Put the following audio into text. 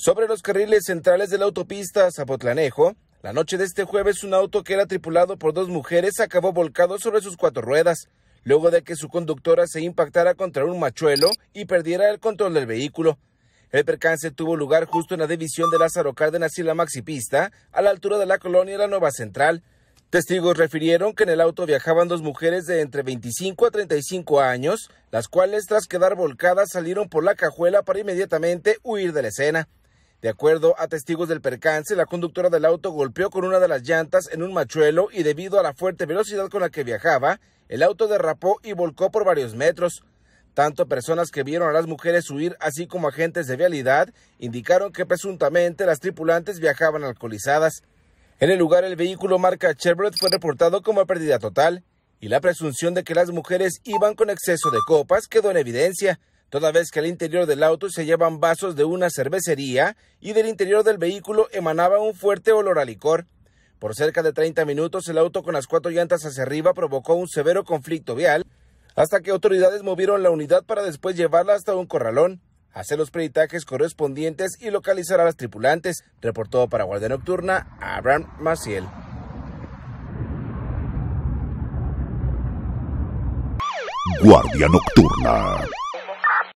Sobre los carriles centrales de la autopista Zapotlanejo, la noche de este jueves un auto que era tripulado por dos mujeres acabó volcado sobre sus cuatro ruedas, luego de que su conductora se impactara contra un machuelo y perdiera el control del vehículo. El percance tuvo lugar justo en la división de Lázaro Cárdenas y la Maxipista, a la altura de la colonia La Nueva Central. Testigos refirieron que en el auto viajaban dos mujeres de entre 25 a 35 años, las cuales tras quedar volcadas salieron por la cajuela para inmediatamente huir de la escena. De acuerdo a testigos del percance, la conductora del auto golpeó con una de las llantas en un machuelo y debido a la fuerte velocidad con la que viajaba, el auto derrapó y volcó por varios metros. Tanto personas que vieron a las mujeres huir, así como agentes de vialidad, indicaron que presuntamente las tripulantes viajaban alcoholizadas. En el lugar, el vehículo marca Chevrolet fue reportado como pérdida total, y la presunción de que las mujeres iban con exceso de copas quedó en evidencia toda vez que al interior del auto se llevan vasos de una cervecería y del interior del vehículo emanaba un fuerte olor a licor. Por cerca de 30 minutos el auto con las cuatro llantas hacia arriba provocó un severo conflicto vial hasta que autoridades movieron la unidad para después llevarla hasta un corralón, hacer los peritajes correspondientes y localizar a las tripulantes, reportó para Guardia Nocturna Abraham Maciel. Guardia Nocturna.